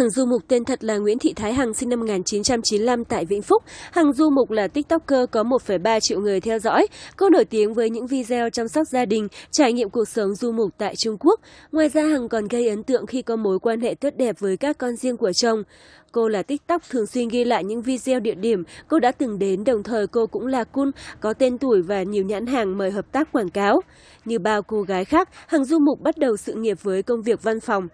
Hằng Du Mục tên thật là Nguyễn Thị Thái Hằng sinh năm 1995 tại Vĩnh Phúc. Hằng Du Mục là TikToker có 1,3 triệu người theo dõi. Cô nổi tiếng với những video chăm sóc gia đình, trải nghiệm cuộc sống du mục tại Trung Quốc. Ngoài ra Hằng còn gây ấn tượng khi có mối quan hệ tốt đẹp với các con riêng của chồng. Cô là TikTok thường xuyên ghi lại những video địa điểm cô đã từng đến, đồng thời cô cũng là cun, có tên tuổi và nhiều nhãn hàng mời hợp tác quảng cáo. Như bao cô gái khác, Hằng Du Mục bắt đầu sự nghiệp với công việc văn phòng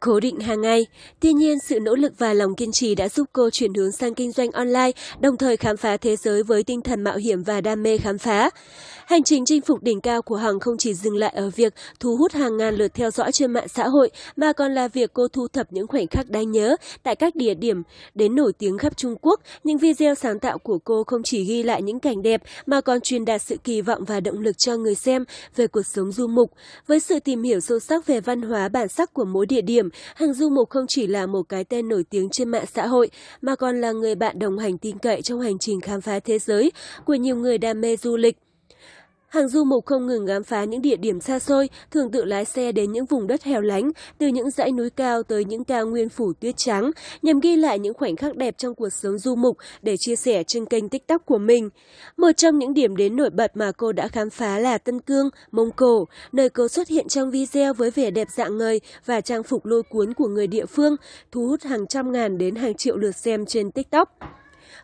cố định hàng ngày. Tuy nhiên, sự nỗ lực và lòng kiên trì đã giúp cô chuyển hướng sang kinh doanh online, đồng thời khám phá thế giới với tinh thần mạo hiểm và đam mê khám phá. Hành trình chinh phục đỉnh cao của Hằng không chỉ dừng lại ở việc thu hút hàng ngàn lượt theo dõi trên mạng xã hội, mà còn là việc cô thu thập những khoảnh khắc đáng nhớ tại các địa điểm đến nổi tiếng khắp Trung Quốc. Những video sáng tạo của cô không chỉ ghi lại những cảnh đẹp mà còn truyền đạt sự kỳ vọng và động lực cho người xem về cuộc sống du mục. Với sự tìm hiểu sâu sắc về văn hóa bản sắc của mỗi địa điểm, điểm, Hằng Du Mục không chỉ là một cái tên nổi tiếng trên mạng xã hội, mà còn là người bạn đồng hành tin cậy trong hành trình khám phá thế giới của nhiều người đam mê du lịch. Hàng du mục không ngừng khám phá những địa điểm xa xôi, thường tự lái xe đến những vùng đất hẻo lánh, từ những dãy núi cao tới những cao nguyên phủ tuyết trắng, nhằm ghi lại những khoảnh khắc đẹp trong cuộc sống du mục để chia sẻ trên kênh TikTok của mình. Một trong những điểm đến nổi bật mà cô đã khám phá là Tân Cương, Mông Cổ, nơi cô xuất hiện trong video với vẻ đẹp dạng ngời và trang phục lôi cuốn của người địa phương, thu hút hàng trăm ngàn đến hàng triệu lượt xem trên TikTok.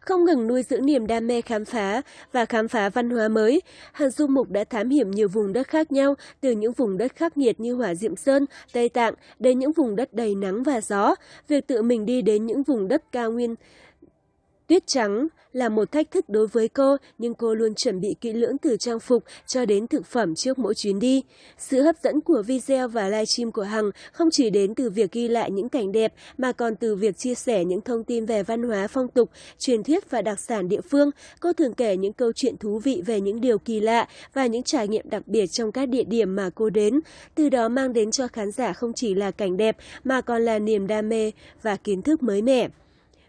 Không ngừng nuôi dưỡng niềm đam mê khám phá và khám phá văn hóa mới, Hàn Du Mục đã thám hiểm nhiều vùng đất khác nhau, từ những vùng đất khắc nghiệt như Hỏa Diệm Sơn, Tây Tạng đến những vùng đất đầy nắng và gió. Việc tự mình đi đến những vùng đất cao nguyên Tuyết trắng là một thách thức đối với cô, nhưng cô luôn chuẩn bị kỹ lưỡng từ trang phục cho đến thực phẩm trước mỗi chuyến đi. Sự hấp dẫn của video và livestream của Hằng không chỉ đến từ việc ghi lại những cảnh đẹp, mà còn từ việc chia sẻ những thông tin về văn hóa phong tục, truyền thuyết và đặc sản địa phương. Cô thường kể những câu chuyện thú vị về những điều kỳ lạ và những trải nghiệm đặc biệt trong các địa điểm mà cô đến. Từ đó mang đến cho khán giả không chỉ là cảnh đẹp, mà còn là niềm đam mê và kiến thức mới mẻ.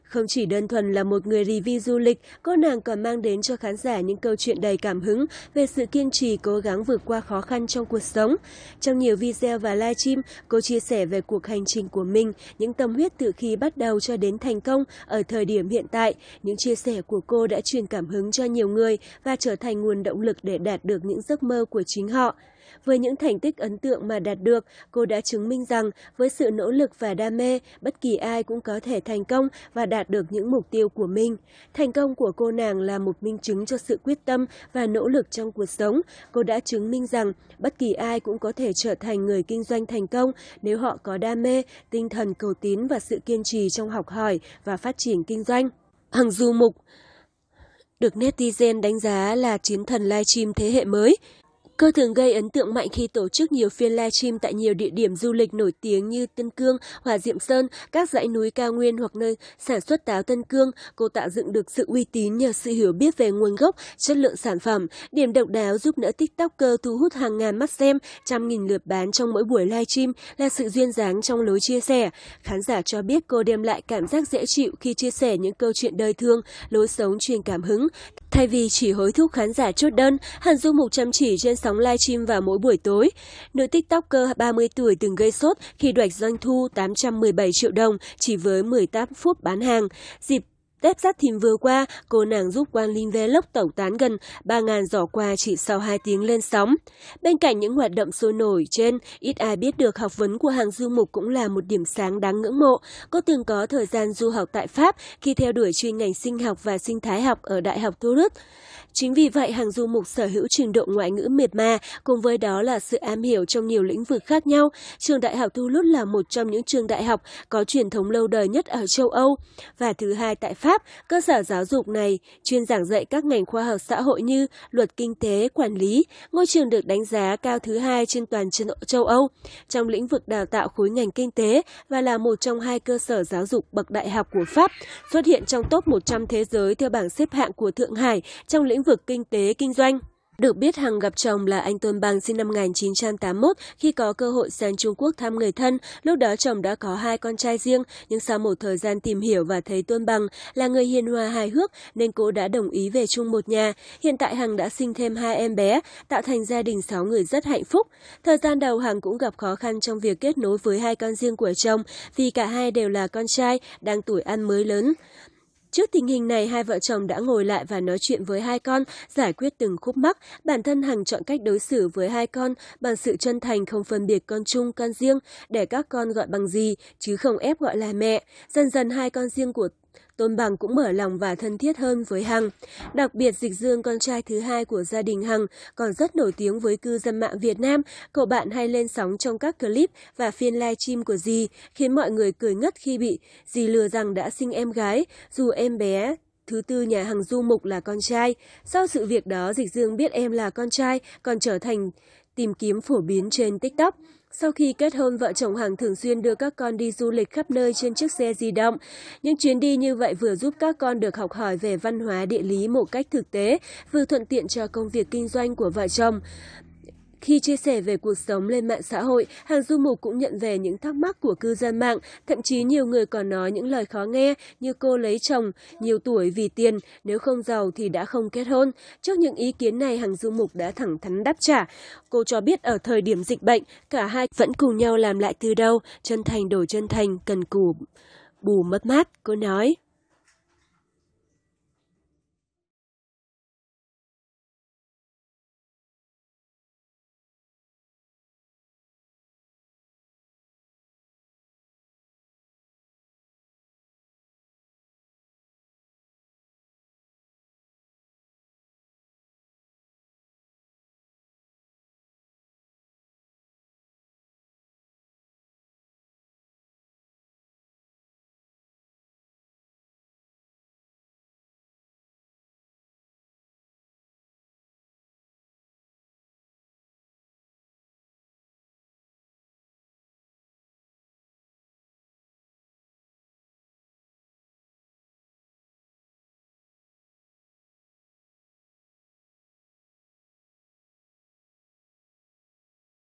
Không chỉ đơn thuần là một người review du lịch, cô nàng còn mang đến cho khán giả những câu chuyện đầy cảm hứng về sự kiên trì cố gắng vượt qua khó khăn trong cuộc sống. Trong nhiều video và live stream, cô chia sẻ về cuộc hành trình của mình, những tâm huyết từ khi bắt đầu cho đến thành công ở thời điểm hiện tại. Những chia sẻ của cô đã truyền cảm hứng cho nhiều người và trở thành nguồn động lực để đạt được những giấc mơ của chính họ. Với những thành tích ấn tượng mà đạt được, cô đã chứng minh rằng với sự nỗ lực và đam mê, bất kỳ ai cũng có thể thành công và đạt được những mục tiêu của mình. Thành công của cô nàng là một minh chứng cho sự quyết tâm và nỗ lực trong cuộc sống. Cô đã chứng minh rằng bất kỳ ai cũng có thể trở thành người kinh doanh thành công nếu họ có đam mê, tinh thần cầu tín và sự kiên trì trong học hỏi và phát triển kinh doanh. Hằng Du Mục được netizen đánh giá là chiến thần livestream thế hệ mới. Cô thường gây ấn tượng mạnh khi tổ chức nhiều phiên livestream tại nhiều địa điểm du lịch nổi tiếng như Tân Cương, Hòa Diệm Sơn, các dãy núi cao nguyên hoặc nơi sản xuất táo Tân Cương. Cô tạo dựng được sự uy tín nhờ sự hiểu biết về nguồn gốc, chất lượng sản phẩm. Điểm độc đáo giúp nữ TikToker thu hút hàng ngàn mắt xem, trăm nghìn lượt bán trong mỗi buổi livestream là sự duyên dáng trong lối chia sẻ. Khán giả cho biết cô đem lại cảm giác dễ chịu khi chia sẻ những câu chuyện đời thương, lối sống truyền cảm hứng. Thay vì chỉ hối thúc khán giả chốt đơn, Hàn Dung Mục chăm chỉ trên sóng livestream vào mỗi buổi tối. Nữ TikToker 30 tuổi từng gây sốt khi đoạt doanh thu 817 triệu đồng chỉ với 18 phút bán hàng. Dịp Tết giáp thìn vừa qua, cô nàng giúp Quang Linh ve lốc tẩu tán gần 3.000 giỏ quà chỉ sau 2 tiếng lên sóng. Bên cạnh những hoạt động sôi nổi trên, ít ai biết được học vấn của hàng du mục cũng là một điểm sáng đáng ngưỡng mộ. Cô từng có thời gian du học tại Pháp khi theo đuổi chuyên ngành sinh học và sinh thái học ở Đại học Toulouse. Chính vì vậy, hàng du mục sở hữu trình độ ngoại ngữ miệt ma, cùng với đó là sự am hiểu trong nhiều lĩnh vực khác nhau. Trường Đại học Toulouse là một trong những trường đại học có truyền thống lâu đời nhất ở châu Âu và thứ hai tại Pháp Pháp, cơ sở giáo dục này chuyên giảng dạy các ngành khoa học xã hội như luật kinh tế, quản lý. Ngôi trường được đánh giá cao thứ hai trên toàn châu Âu trong lĩnh vực đào tạo khối ngành kinh tế và là một trong hai cơ sở giáo dục bậc đại học của Pháp, xuất hiện trong top 100 thế giới theo bảng xếp hạng của Thượng Hải trong lĩnh vực kinh tế kinh doanh. Được biết Hằng gặp chồng là anh Tuân Bằng sinh năm 1981 khi có cơ hội sang Trung Quốc thăm người thân. Lúc đó chồng đã có hai con trai riêng, nhưng sau một thời gian tìm hiểu và thấy Tuân Bằng là người hiền hòa hài hước nên cô đã đồng ý về chung một nhà. Hiện tại Hằng đã sinh thêm hai em bé, tạo thành gia đình sáu người rất hạnh phúc. Thời gian đầu Hằng cũng gặp khó khăn trong việc kết nối với hai con riêng của chồng vì cả hai đều là con trai, đang tuổi ăn mới lớn. Trước tình hình này, hai vợ chồng đã ngồi lại và nói chuyện với hai con, giải quyết từng khúc mắc. Bản thân Hằng chọn cách đối xử với hai con bằng sự chân thành không phân biệt con chung, con riêng, để các con gọi bằng gì, chứ không ép gọi là mẹ. Dần dần hai con riêng của Tôn Bằng cũng mở lòng và thân thiết hơn với Hằng. Đặc biệt Dịch Dương, con trai thứ hai của gia đình Hằng, còn rất nổi tiếng với cư dân mạng Việt Nam. Cậu bạn hay lên sóng trong các clip và phiên live stream của dì, khiến mọi người cười ngất khi bị dì lừa rằng đã sinh em gái, dù em bé thứ tư nhà hàng Du Mục là con trai. Sau sự việc đó, Dịch Dương biết em là con trai, còn trở thành tìm kiếm phổ biến trên TikTok. Sau khi kết hôn, vợ chồng Hằng thường xuyên đưa các con đi du lịch khắp nơi trên chiếc xe di động. Những chuyến đi như vậy vừa giúp các con được học hỏi về văn hóa địa lý một cách thực tế, vừa thuận tiện cho công việc kinh doanh của vợ chồng. Khi chia sẻ về cuộc sống lên mạng xã hội, hàng du mục cũng nhận về những thắc mắc của cư dân mạng, thậm chí nhiều người còn nói những lời khó nghe như cô lấy chồng, nhiều tuổi vì tiền, nếu không giàu thì đã không kết hôn. Trước những ý kiến này, hàng du mục đã thẳng thắn đáp trả. Cô cho biết ở thời điểm dịch bệnh, cả hai vẫn cùng nhau làm lại từ đầu, chân thành đổi chân thành, cần cù bù mất mát, cô nói.